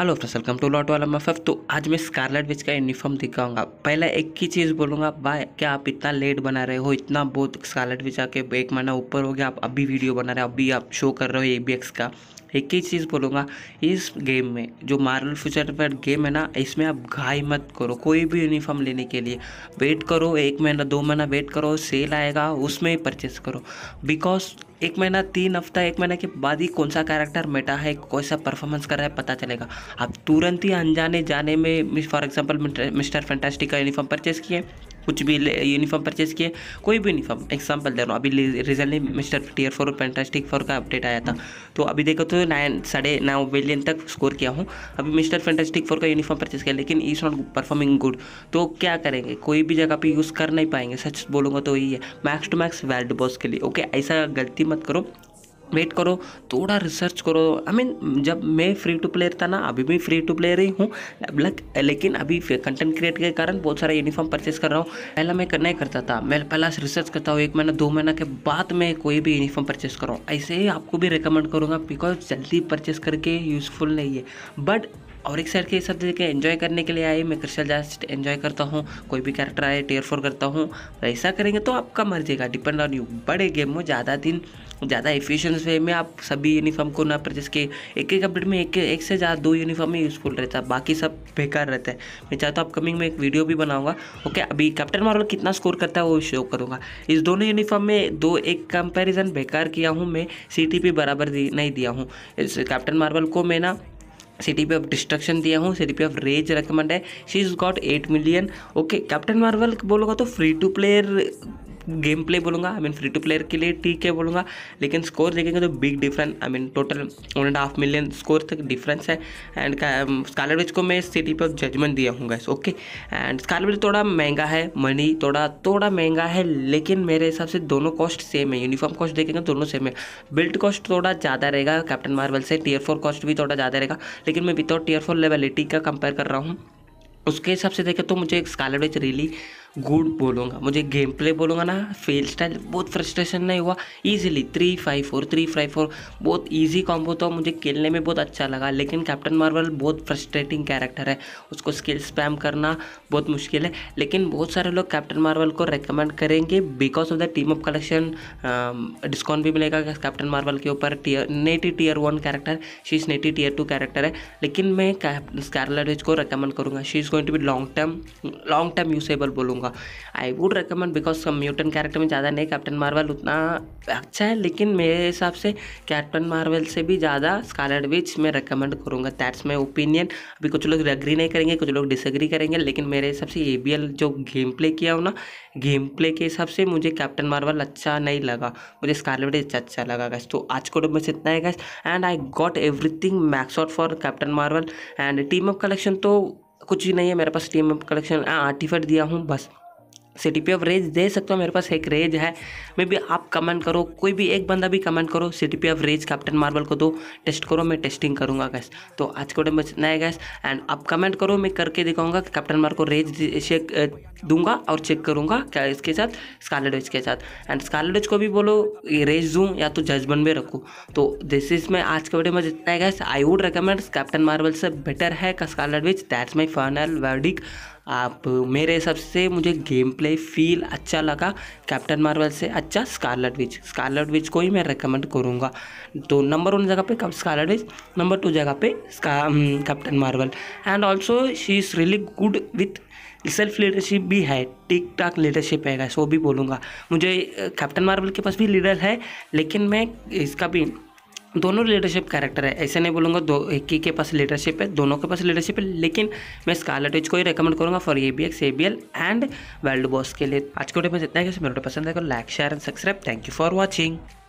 hello friends welcome to लॉट वाला मैं तो आज मैं स्कारलेट विच का यूनिफॉर्म दिखाऊंगा पहले एक ही चीज़ बोलूँगा भाई क्या आप इतना लेट बना रहे हो इतना बहुत स्कारलेट विच आके एक महीना ऊपर हो गया आप अभी वीडियो बना रहे हो अभी आप शो कर रहे हो ए बी एक्स का एक ही चीज़ बोलूँगा इस गेम में जो मार्बल फ्यूचर पर गेम है ना इसमें आप घाई मत करो कोई भी यूनिफॉर्म लेने के लिए वेट करो एक महीना दो महीना वेट करो सेल आएगा उसमें ही परचेस करो बिकॉज एक महीना तीन हफ्ता एक महीना के बाद ही कौन सा कैरेक्टर मेटा है कौन सा परफॉर्मेंस कर रहा है पता चलेगा आप तुरंत ही अनजाने जाने में फॉर एग्जाम्पल मिस्टर फैंटास्टिक का यूनिफॉर्म परचेस किए कुछ भी यूनिफॉर्म परचेज किए कोई भी यूनिफॉर्म एग्जाम्पल दे रहा हूँ अभी recently Mister tier four Fantastic four का अपडेट आया था तो अभी देखो तो नाइन साढ़े नौ बिलियन तक स्कोर किया हूँ अभी मिस्टर फैंटास्टिक फोर का यूनिफॉर्म परचेज किया लेकिन इज़ नॉट परफॉर्मिंग गुड तो क्या करेंगे कोई भी जगह पर यूज़ कर नहीं पाएंगे सच बोलूँगा तो यही है max to max world boss के लिए ओके ऐसा गलती मत करो वेट करो थोड़ा रिसर्च करो आई I मीन mean, जब मैं फ्री टू प्लेयर था ना अभी भी फ्री टू प्लेयर ही हूँ लेकिन अभी कंटेंट क्रिएट के कारण बहुत सारा यूनिफॉर्म परचेस कर रहा हूँ पहला मैं नहीं करता था मैं पहला रिसर्च करता हूँ एक महीना दो महीना के बाद मैं कोई भी यूनिफॉर्म परचेस कर रहा हूँ ऐसे ही आपको भी रिकमेंड करूँगा बिकॉज जल्दी परचेस करके यूज़फुल नहीं है बट और एक साइड के सब जगह एंजॉय करने के लिए आए मैं क्रिस्टल जस्ट एंजॉय करता हूँ कोई भी कैरेक्टर आए टेयर फोर करता हूँ ऐसा करेंगे तो आपका मर जाएगा डिपेंड ऑन यू बड़े गेम में ज़्यादा दिन ज़्यादा एफिशिएंट वे में आप सभी यूनिफॉर्म को ना परचेस के एक एक अपडेट में एक एक से ज़्यादा दो यूनिफॉर्म ही यूज़फुल रहता है बाकी सब बेकार रहता है मैं चाहता हूँ अपकमिंग में एक वीडियो भी बनाऊंगा ओके अभी कैप्टन मार्वल कितना स्कोर करता है वो शो करूँगा इस दोनों यूनिफॉर्म में दो एक कंपेरिजन बेकार किया हूँ मैं सी बराबर नहीं दिया हूँ इस कैप्टन मार्वल को मैं ना सिटी पे ऑफ डिस्ट्रक्शन दिया हूँ C T P of rage recommend है she is got eight million okay Captain Marvel बोलोगा तो free to player game play बोलूँगा I mean free to player के लिए ठीक है बोलूँगा लेकिन स्कोर देखेंगे तो big difference I mean total one and half million score तक डिफरेंस है एंड स्कारलेट um, को मैं सिटी पर जजमेंट दिया हूँ गैस ओके एंड स्कारलेट थोड़ा महंगा है मनी थोड़ा थोड़ा महंगा है लेकिन मेरे हिसाब से दोनों कॉस्ट सेम है यूनिफॉर्म कॉस्ट देखेंगे तो दोनों सेम है बिल्ट कॉस्ट थोड़ा ज़्यादा रहेगा कैप्टन मार्वल से टीयर फोर कॉस्ट भी थोड़ा ज़्यादा रहेगा लेकिन मैं विदाउट टीयर फोर लेवलिटी का कंपेयर कर रहा हूँ उसके हिसाब से देखें तो मुझे एक स्कारलेट रियली गुड बोलूँगा मुझे गेम प्ले बोलूँगा ना फेल स्टाइल बहुत फ्रस्ट्रेशन नहीं हुआ easily three five four three five four बहुत ईजी कॉम्बो था मुझे खेलने में बहुत अच्छा लगा लेकिन कैप्टन मार्वल बहुत फ्रस्ट्रेटिंग कैरेक्टर है उसको स्किल स्पैम करना बहुत मुश्किल है लेकिन बहुत सारे लोग कैप्टन मार्वल को रिकमेंड करेंगे because of the team up collection discount भी मिलेगा कैप्टन मार्वल के ऊपर टीयर नेटी टीयर वन कैरेक्टर शीज नेटी टीयर टू कैरेक्टर है लेकिन मैं स्कैरलाइज को रिकमेंड करूँगा she is going to be long term long term usable बोलूँगा करूँगा I would recommend because mutant character में ज़्यादा नहीं कैप्टन मार्वल उतना अच्छा है लेकिन मेरे हिसाब से कैप्टन मार्वल से भी ज़्यादा स्कारलेट विच मैं रिकमेंड करूँगा दैट्स माई ओपिनियन अभी कुछ लोग एग्री नहीं करेंगे कुछ लोग डिसएग्री करेंगे लेकिन मेरे हिसाब से ए बी एल जो गेम प्ले किया हो ना गेम प्ले के हिसाब से मुझे कैप्टन मार्वल अच्छा नहीं लगा मुझे स्कारलेट विच अच्छा लगा गैस तो आज को डब इतना है guess and I got everything max out for Captain Marvel and team up collection तो कुछ भी नहीं है मेरे पास टीम कलेक्शन आर्टिफैक्ट दिया हूँ बस सिटी पी ऑफ रेज दे सकता हूँ मेरे पास एक रेज है मे भी आप कमेंट करो कोई भी एक बंदा भी कमेंट करो C T of rage Captain Marvel को दो टेस्ट करो मैं टेस्टिंग करूँगा गैस तो आज के टाइम में है गैस एंड आप कमेंट करो मैं करके दिखाऊंगा कि कैप्टन मार्बल को रेज चेक दूंगा और चेक करूँगा क्या इसके साथ स्कारलेट के साथ एंड स्कारलेट को भी बोलो रेज दूँ या तो जजबन में रखूँ तो दिस इज मैं आज के वीडियो में जितना है guess I would recommend Captain Marvel से बेटर है का Scarlet that's my final verdict आप मेरे हिसाब से मुझे गेम प्ले फील अच्छा लगा कैप्टन मार्वल से अच्छा स्कारलेट विच स्कारलेट विच को ही मैं रेकमेंड करूँगा तो नंबर वन जगह पे स्कारलेट विच नंबर टू जगह पे Captain Marvel and also she is really good with self leadership भी है टिक टाक लीडरशिप है वो भी बोलूँगा मुझे कैप्टन uh, मार्वल के पास भी लीडर है लेकिन मैं इसका भी दोनों लीडरशिप कैरेक्टर है ऐसे नहीं बोलूँगा दो एक ही के पास लीडरशिप है दोनों के पास लीडरशिप है लेकिन मैं स्कारलेट विच को ही रेकमेंड करूँगा for A B X A B L and world boss के लिए आज के वीडियो में जितना है मेरे पसंद है like share and subscribe thank you for watching